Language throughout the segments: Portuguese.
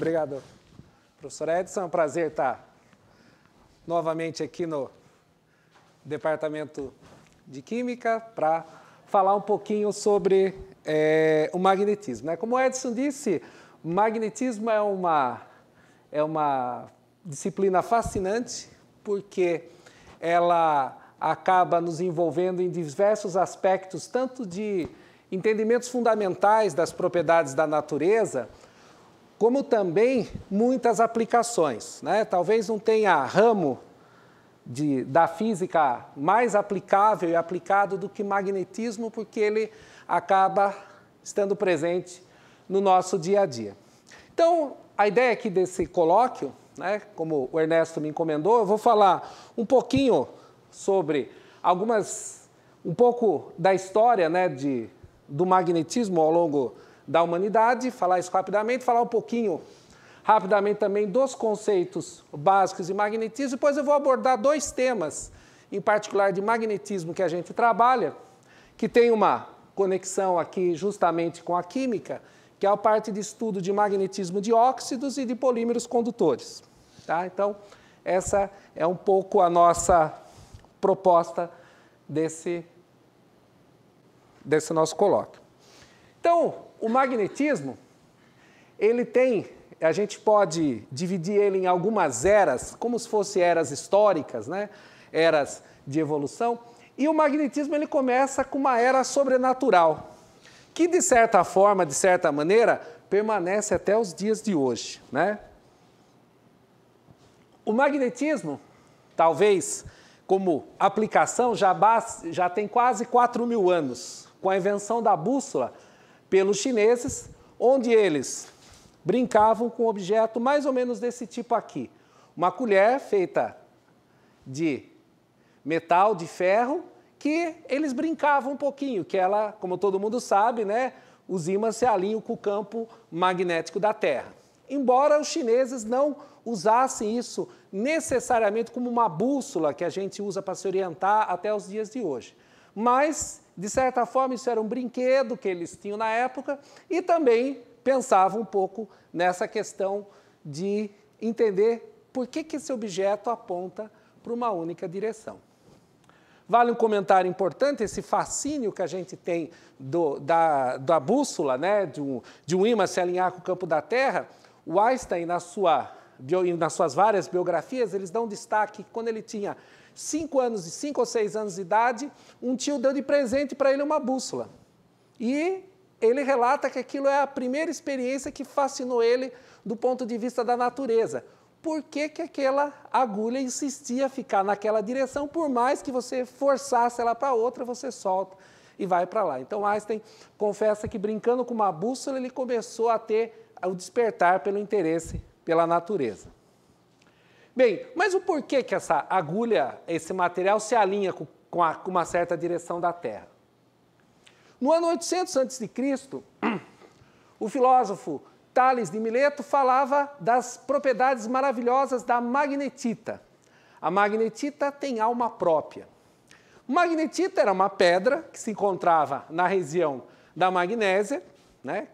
Obrigado, Professor Edson. É um prazer estar novamente aqui no Departamento de Química para falar um pouquinho sobre é, o magnetismo. Né? Como o Edson disse, magnetismo é uma, é uma disciplina fascinante porque ela acaba nos envolvendo em diversos aspectos, tanto de entendimentos fundamentais das propriedades da natureza, como também muitas aplicações. Né? Talvez não tenha ramo de, da física mais aplicável e aplicado do que magnetismo, porque ele acaba estando presente no nosso dia a dia. Então, a ideia aqui desse colóquio, né, como o Ernesto me encomendou, eu vou falar um pouquinho sobre algumas, um pouco da história né, de, do magnetismo ao longo da humanidade, falar isso rapidamente, falar um pouquinho rapidamente também dos conceitos básicos de magnetismo, depois eu vou abordar dois temas, em particular de magnetismo que a gente trabalha, que tem uma conexão aqui justamente com a química, que é a parte de estudo de magnetismo de óxidos e de polímeros condutores. Tá? Então, essa é um pouco a nossa proposta desse, desse nosso colóquio. Então, o magnetismo, ele tem, a gente pode dividir ele em algumas eras, como se fossem eras históricas, né? eras de evolução. E o magnetismo ele começa com uma era sobrenatural, que de certa forma, de certa maneira, permanece até os dias de hoje. Né? O magnetismo, talvez como aplicação, já, já tem quase 4 mil anos. Com a invenção da bússola, pelos chineses, onde eles brincavam com um objeto mais ou menos desse tipo aqui. Uma colher feita de metal, de ferro, que eles brincavam um pouquinho, que ela, como todo mundo sabe, né, os ímãs se alinham com o campo magnético da Terra. Embora os chineses não usassem isso necessariamente como uma bússola que a gente usa para se orientar até os dias de hoje, mas de certa forma, isso era um brinquedo que eles tinham na época e também pensava um pouco nessa questão de entender por que, que esse objeto aponta para uma única direção. Vale um comentário importante esse fascínio que a gente tem do, da, da bússola, né, de, um, de um imã se alinhar com o campo da Terra. O Einstein, na sua, nas suas várias biografias, eles dão destaque que quando ele tinha cinco anos, cinco ou seis anos de idade, um tio deu de presente para ele uma bússola. E ele relata que aquilo é a primeira experiência que fascinou ele do ponto de vista da natureza. Por que, que aquela agulha insistia em ficar naquela direção, por mais que você forçasse ela para outra, você solta e vai para lá. Então Einstein confessa que brincando com uma bússola, ele começou a ter o despertar pelo interesse pela natureza. Bem, mas o porquê que essa agulha, esse material, se alinha com, com, a, com uma certa direção da Terra? No ano 800 a.C., o filósofo Tales de Mileto falava das propriedades maravilhosas da magnetita. A magnetita tem alma própria. Magnetita era uma pedra que se encontrava na região da Magnésia, né?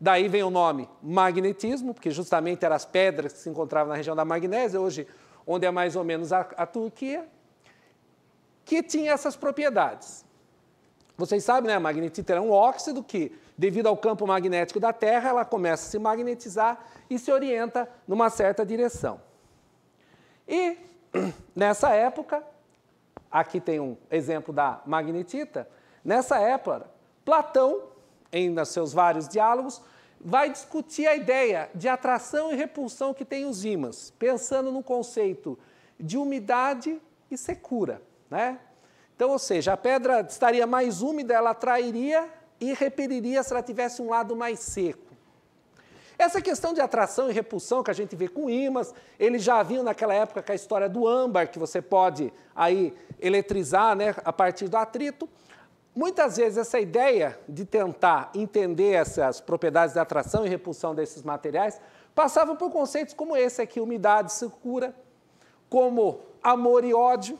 Daí vem o nome magnetismo, porque justamente eram as pedras que se encontravam na região da Magnésia, hoje onde é mais ou menos a, a Turquia, que tinha essas propriedades. Vocês sabem, né? A magnetita era um óxido que, devido ao campo magnético da Terra, ela começa a se magnetizar e se orienta numa certa direção. E, nessa época, aqui tem um exemplo da magnetita, nessa época, Platão em seus vários diálogos, vai discutir a ideia de atração e repulsão que tem os ímãs, pensando no conceito de umidade e secura, né? Então, ou seja, a pedra estaria mais úmida, ela atrairia e repeliria se ela tivesse um lado mais seco. Essa questão de atração e repulsão que a gente vê com ímãs, eles já vinham naquela época com a história do âmbar, que você pode aí eletrizar né, a partir do atrito. Muitas vezes essa ideia de tentar entender essas propriedades de atração e repulsão desses materiais passava por conceitos como esse aqui, umidade, secura, como amor e ódio.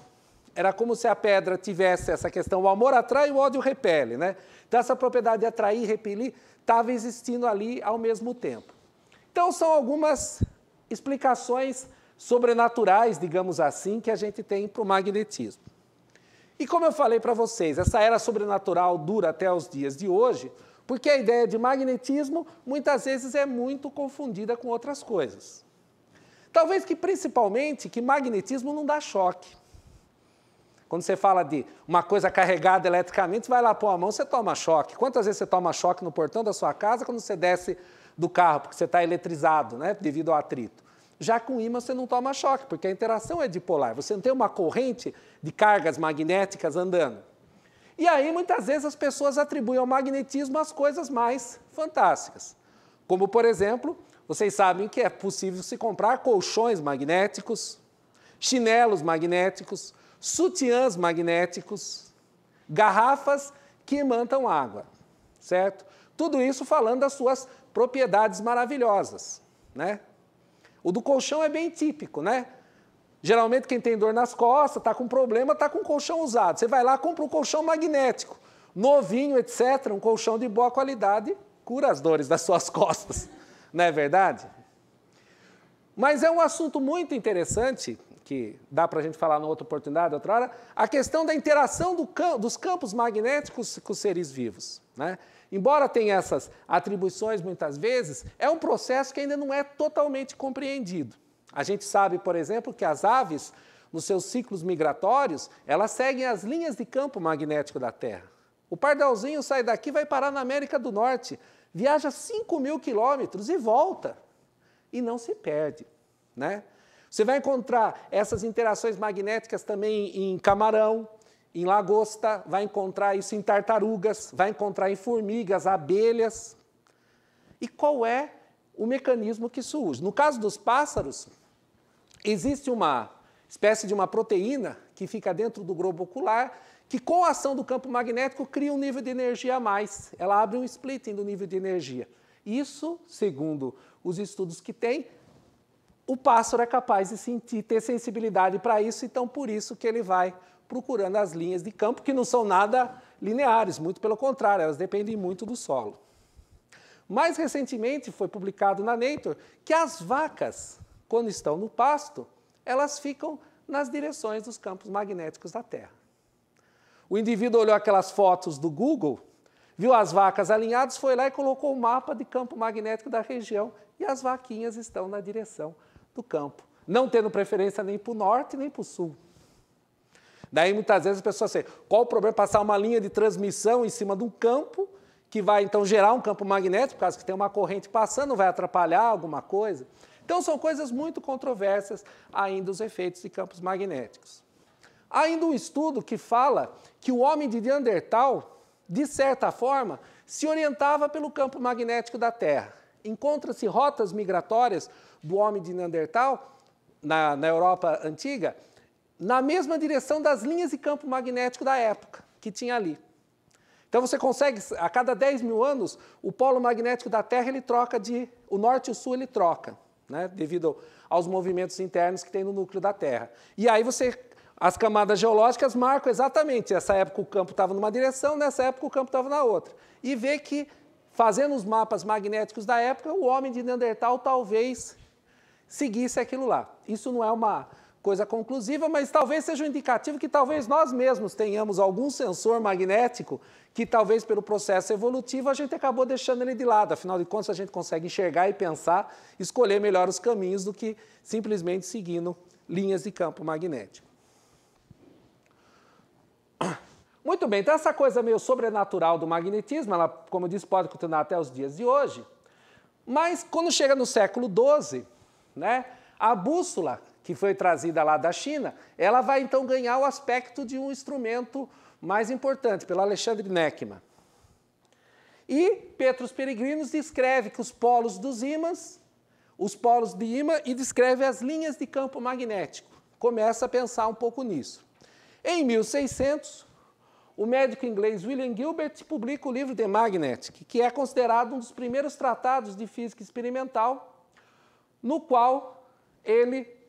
Era como se a pedra tivesse essa questão, o amor atrai, e o ódio repele, né? Então essa propriedade de atrair e repelir estava existindo ali ao mesmo tempo. Então são algumas explicações sobrenaturais, digamos assim, que a gente tem para o magnetismo. E como eu falei para vocês, essa era sobrenatural dura até os dias de hoje, porque a ideia de magnetismo muitas vezes é muito confundida com outras coisas. Talvez que principalmente que magnetismo não dá choque. Quando você fala de uma coisa carregada eletricamente, você vai lá pôr a mão, você toma choque. Quantas vezes você toma choque no portão da sua casa quando você desce do carro, porque você está eletrizado, né, devido ao atrito? Já com ímã você não toma choque, porque a interação é dipolar, você não tem uma corrente de cargas magnéticas andando. E aí muitas vezes as pessoas atribuem ao magnetismo as coisas mais fantásticas. Como por exemplo, vocês sabem que é possível se comprar colchões magnéticos, chinelos magnéticos, sutiãs magnéticos, garrafas que imantam água, certo? Tudo isso falando das suas propriedades maravilhosas, né? O do colchão é bem típico, né? Geralmente quem tem dor nas costas, está com problema, está com colchão usado. Você vai lá, compra um colchão magnético, novinho, etc., um colchão de boa qualidade, cura as dores das suas costas, não é verdade? Mas é um assunto muito interessante, que dá para a gente falar numa outra oportunidade, outra hora, a questão da interação do dos campos magnéticos com os seres vivos. Né? embora tenha essas atribuições muitas vezes, é um processo que ainda não é totalmente compreendido. A gente sabe, por exemplo, que as aves, nos seus ciclos migratórios, elas seguem as linhas de campo magnético da Terra. O pardalzinho sai daqui vai parar na América do Norte, viaja 5 mil quilômetros e volta. E não se perde. Né? Você vai encontrar essas interações magnéticas também em camarão, em lagosta, vai encontrar isso em tartarugas, vai encontrar em formigas, abelhas. E qual é o mecanismo que isso usa? No caso dos pássaros, existe uma espécie de uma proteína que fica dentro do globo ocular, que com a ação do campo magnético cria um nível de energia a mais. Ela abre um splitting do nível de energia. Isso, segundo os estudos que tem, o pássaro é capaz de sentir, ter sensibilidade para isso, então por isso que ele vai procurando as linhas de campo que não são nada lineares, muito pelo contrário, elas dependem muito do solo. Mais recentemente foi publicado na Nature que as vacas, quando estão no pasto, elas ficam nas direções dos campos magnéticos da Terra. O indivíduo olhou aquelas fotos do Google, viu as vacas alinhadas, foi lá e colocou o um mapa de campo magnético da região e as vaquinhas estão na direção do campo, não tendo preferência nem para o norte nem para o sul. Daí muitas vezes as pessoas assim, qual o problema passar uma linha de transmissão em cima de um campo que vai então gerar um campo magnético, por causa que tem uma corrente passando, vai atrapalhar alguma coisa? Então são coisas muito controversas ainda os efeitos de campos magnéticos. Há ainda um estudo que fala que o homem de Neandertal, de certa forma, se orientava pelo campo magnético da Terra. Encontram-se rotas migratórias do homem de Neandertal na, na Europa antiga na mesma direção das linhas de campo magnético da época que tinha ali. Então você consegue, a cada 10 mil anos, o polo magnético da Terra ele troca de. O norte e o sul ele troca, né, devido aos movimentos internos que tem no núcleo da Terra. E aí você. As camadas geológicas marcam exatamente. Essa época o campo estava numa direção, nessa época o campo estava na outra. E vê que, fazendo os mapas magnéticos da época, o homem de Neandertal talvez seguisse aquilo lá. Isso não é uma coisa conclusiva, mas talvez seja um indicativo que talvez nós mesmos tenhamos algum sensor magnético que talvez pelo processo evolutivo a gente acabou deixando ele de lado. Afinal de contas, a gente consegue enxergar e pensar, escolher melhor os caminhos do que simplesmente seguindo linhas de campo magnético. Muito bem, então essa coisa meio sobrenatural do magnetismo, ela, como eu disse, pode continuar até os dias de hoje. Mas quando chega no século XII, né, a bússola que foi trazida lá da China, ela vai então ganhar o aspecto de um instrumento mais importante, pelo Alexandre Neckman. E Petrus Peregrinos descreve que os polos dos ímãs, os polos de ímã, e descreve as linhas de campo magnético. Começa a pensar um pouco nisso. Em 1600, o médico inglês William Gilbert publica o livro The Magnetic, que é considerado um dos primeiros tratados de física experimental, no qual ele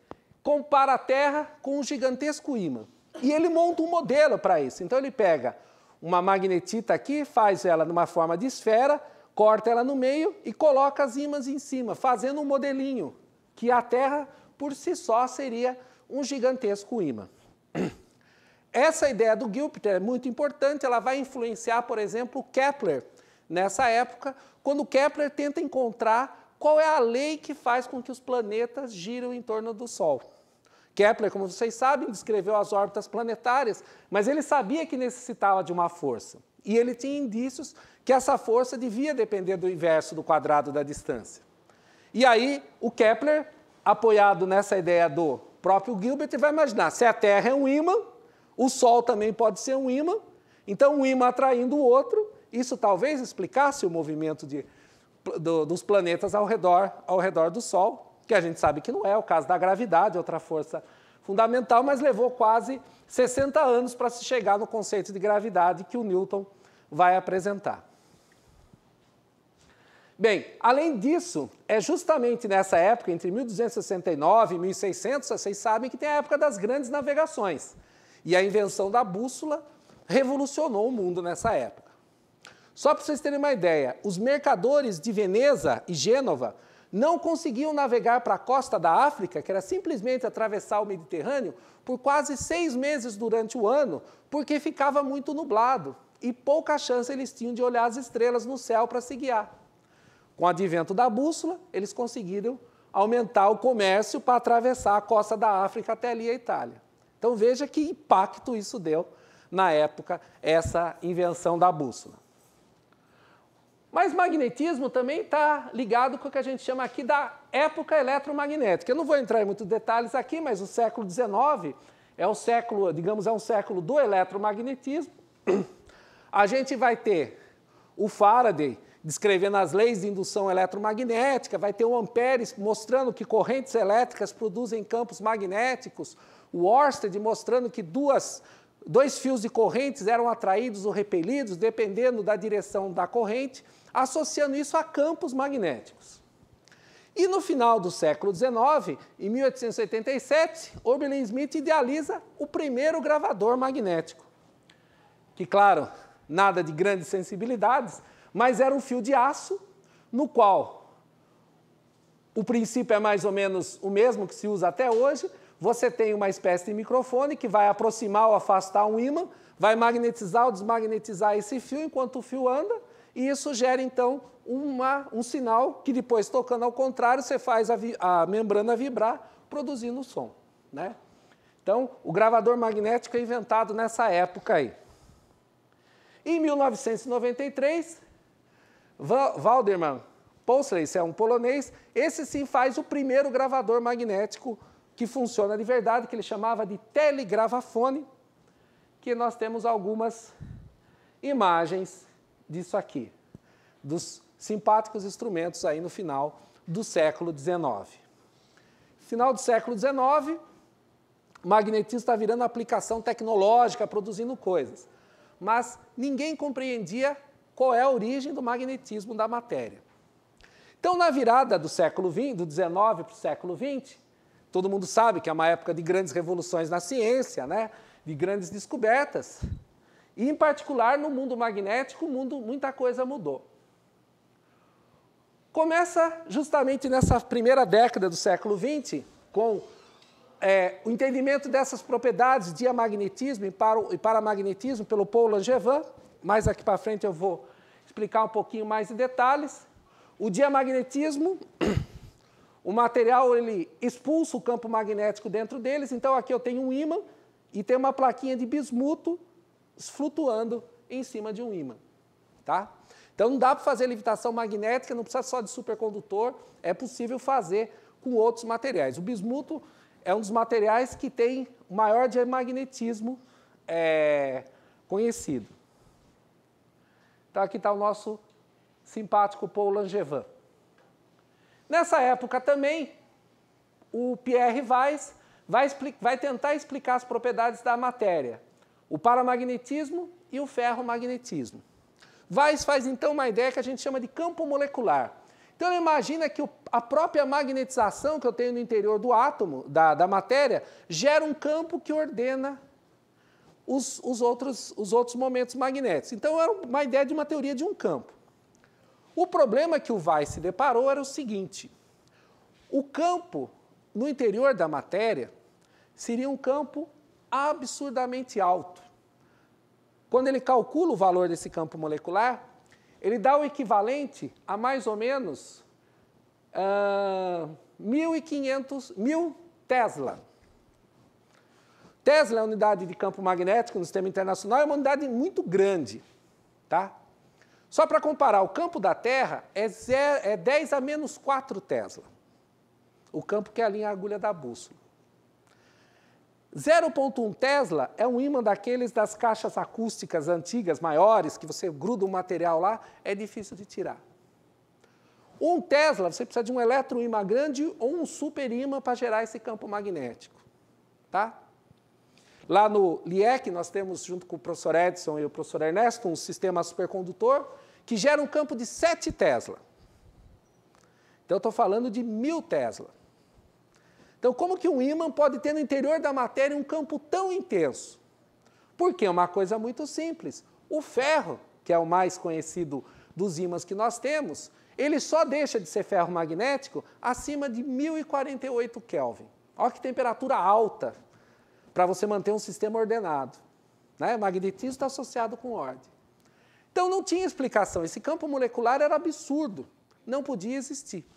compara a Terra com um gigantesco ímã. E ele monta um modelo para isso. Então ele pega uma magnetita aqui, faz ela numa forma de esfera, corta ela no meio e coloca as ímãs em cima, fazendo um modelinho que a Terra por si só seria um gigantesco ímã. Essa ideia do Júpiter é muito importante, ela vai influenciar, por exemplo, Kepler nessa época, quando Kepler tenta encontrar qual é a lei que faz com que os planetas giram em torno do Sol. Kepler, como vocês sabem, descreveu as órbitas planetárias, mas ele sabia que necessitava de uma força. E ele tinha indícios que essa força devia depender do inverso do quadrado da distância. E aí, o Kepler, apoiado nessa ideia do próprio Gilbert, vai imaginar: se a Terra é um ímã, o Sol também pode ser um ímã, então um ímã atraindo o outro, isso talvez explicasse o movimento de do, dos planetas ao redor, ao redor do Sol, que a gente sabe que não é o caso da gravidade, é outra força fundamental, mas levou quase 60 anos para se chegar no conceito de gravidade que o Newton vai apresentar. Bem, além disso, é justamente nessa época, entre 1269 e 1600, vocês sabem que tem a época das grandes navegações. E a invenção da bússola revolucionou o mundo nessa época. Só para vocês terem uma ideia, os mercadores de Veneza e Gênova não conseguiam navegar para a costa da África, que era simplesmente atravessar o Mediterrâneo, por quase seis meses durante o ano, porque ficava muito nublado e pouca chance eles tinham de olhar as estrelas no céu para se guiar. Com o advento da bússola, eles conseguiram aumentar o comércio para atravessar a costa da África até ali a Itália. Então veja que impacto isso deu na época, essa invenção da bússola. Mas magnetismo também está ligado com o que a gente chama aqui da época eletromagnética. Eu não vou entrar em muitos detalhes aqui, mas o século XIX é o século, digamos, é um século do eletromagnetismo. A gente vai ter o Faraday descrevendo as leis de indução eletromagnética, vai ter o Ampere mostrando que correntes elétricas produzem campos magnéticos, o Oersted mostrando que duas, dois fios de correntes eram atraídos ou repelidos dependendo da direção da corrente associando isso a campos magnéticos. E no final do século XIX, em 1887, Oberlin Smith idealiza o primeiro gravador magnético. Que, claro, nada de grandes sensibilidades, mas era um fio de aço no qual o princípio é mais ou menos o mesmo que se usa até hoje. Você tem uma espécie de microfone que vai aproximar ou afastar um ímã, vai magnetizar ou desmagnetizar esse fio enquanto o fio anda e isso gera, então, uma, um sinal que depois, tocando ao contrário, você faz a, vi, a membrana vibrar, produzindo o som. Né? Então, o gravador magnético é inventado nessa época aí. Em 1993, Waldermann Posley, é um polonês, esse sim faz o primeiro gravador magnético que funciona de verdade, que ele chamava de telegravafone, que nós temos algumas imagens disso aqui, dos simpáticos instrumentos aí no final do século XIX. Final do século XIX, magnetismo está virando aplicação tecnológica, produzindo coisas. Mas ninguém compreendia qual é a origem do magnetismo da matéria. Então, na virada do século XX, do 19 para o século XX, todo mundo sabe que é uma época de grandes revoluções na ciência, né? de grandes descobertas. E, em particular, no mundo magnético, mundo, muita coisa mudou. Começa justamente nessa primeira década do século XX, com é, o entendimento dessas propriedades de magnetismo e, para, e paramagnetismo pelo Paul Langevin. Mais aqui para frente eu vou explicar um pouquinho mais em detalhes. O diamagnetismo, o material ele expulsa o campo magnético dentro deles. Então aqui eu tenho um ímã e tem uma plaquinha de bismuto flutuando em cima de um ímã. Tá? Então não dá para fazer levitação magnética, não precisa só de supercondutor, é possível fazer com outros materiais. O bismuto é um dos materiais que tem maior diamagnetismo é, conhecido. Então aqui está o nosso simpático Paul Langevin. Nessa época também, o Pierre Weiss vai, vai tentar explicar as propriedades da matéria o paramagnetismo e o ferromagnetismo. Weiss faz então uma ideia que a gente chama de campo molecular. Então imagina que a própria magnetização que eu tenho no interior do átomo, da, da matéria, gera um campo que ordena os, os, outros, os outros momentos magnéticos. Então era uma ideia de uma teoria de um campo. O problema que o Weiss se deparou era o seguinte: o campo no interior da matéria seria um campo absurdamente alto. Quando ele calcula o valor desse campo molecular, ele dá o equivalente a mais ou menos uh, ah, 1.500, Tesla. Tesla é a unidade de campo magnético no sistema internacional, é uma unidade muito grande. Tá? Só para comparar, o campo da Terra é, zero, é 10 a menos 4 Tesla. O campo que é a linha agulha da bússola. 0,1 Tesla é um ímã daqueles das caixas acústicas antigas, maiores, que você gruda um material lá, é difícil de tirar. um Tesla, você precisa de um eletroímã grande ou um superímã para gerar esse campo magnético. Tá? Lá no LIEC, nós temos, junto com o professor Edson e o professor Ernesto, um sistema supercondutor que gera um campo de 7 Tesla. Então, eu estou falando de 1.000 Tesla. Então, como que um ímã pode ter no interior da matéria um campo tão intenso? Porque é uma coisa muito simples. O ferro, que é o mais conhecido dos ímãs que nós temos, ele só deixa de ser ferro magnético acima de 1048 Kelvin. Olha que temperatura alta para você manter um sistema ordenado. Né? O magnetismo está associado com ordem. Então não tinha explicação. Esse campo molecular era absurdo. Não podia existir.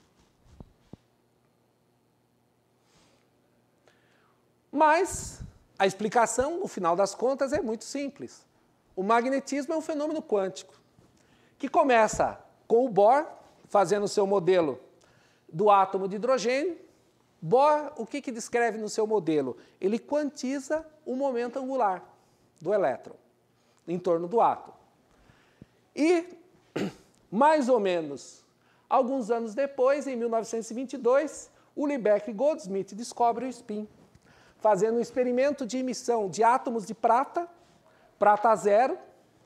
Mas a explicação, no final das contas, é muito simples. O magnetismo é um fenômeno quântico que começa com o Bohr fazendo o seu modelo do átomo de hidrogênio. Bohr, o que, que descreve no seu modelo? Ele quantiza o momento angular do elétron em torno do átomo. E, mais ou menos, alguns anos depois, em 1922, o Liebeck Goldsmith descobre o spin fazendo um experimento de emissão de átomos de prata, prata zero,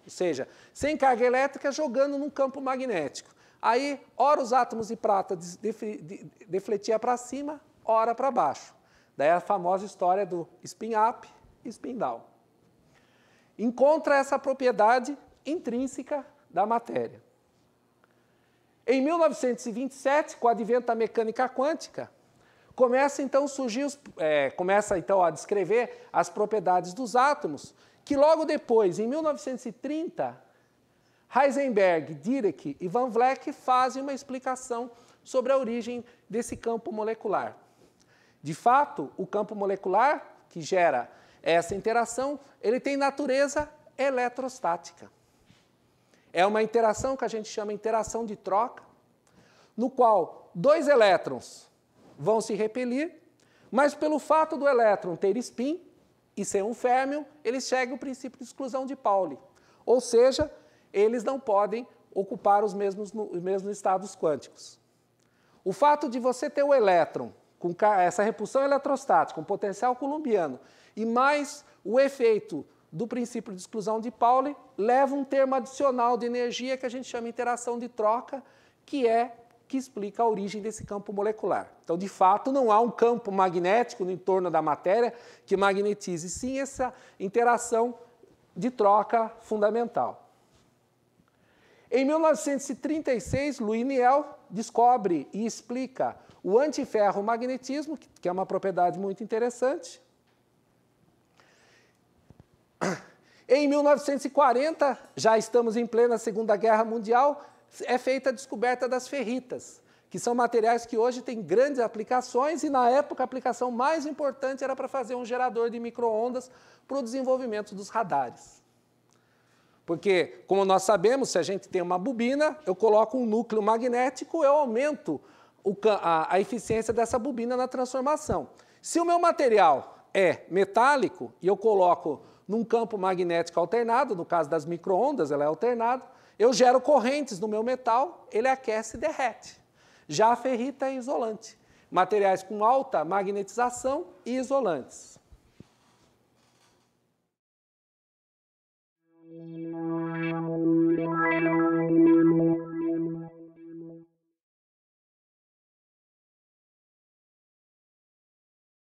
ou seja, sem carga elétrica, jogando num campo magnético. Aí, ora os átomos de prata defletiam para cima, ora para baixo. Daí a famosa história do spin up e spin down. Encontra essa propriedade intrínseca da matéria. Em 1927, com o advento da mecânica quântica, Começa então a surgir, os, é, começa então a descrever as propriedades dos átomos, que logo depois, em 1930, Heisenberg, Dirac e Van Vleck fazem uma explicação sobre a origem desse campo molecular. De fato, o campo molecular que gera essa interação, ele tem natureza eletrostática. É uma interação que a gente chama de interação de troca, no qual dois elétrons vão se repelir, mas pelo fato do elétron ter spin e ser um férmion, ele segue ao princípio de exclusão de Pauli. Ou seja, eles não podem ocupar os mesmos, os mesmos estados quânticos. O fato de você ter o elétron com essa repulsão eletrostática, um potencial colombiano, e mais o efeito do princípio de exclusão de Pauli, leva um termo adicional de energia que a gente chama de interação de troca, que é que explica a origem desse campo molecular. Então, de fato, não há um campo magnético no entorno da matéria que magnetize, sim essa interação de troca fundamental. Em 1936, Louis Niel descobre e explica o antiferromagnetismo, que é uma propriedade muito interessante. Em 1940, já estamos em plena Segunda Guerra Mundial, é feita a descoberta das ferritas, que são materiais que hoje têm grandes aplicações e na época a aplicação mais importante era para fazer um gerador de microondas para o desenvolvimento dos radares. Porque, como nós sabemos, se a gente tem uma bobina, eu coloco um núcleo magnético, eu aumento o, a, a eficiência dessa bobina na transformação. Se o meu material é metálico e eu coloco num campo magnético alternado, no caso das microondas, ela é alternada, eu gero correntes no meu metal, ele aquece e derrete. Já a ferrita é isolante. Materiais com alta magnetização e isolantes.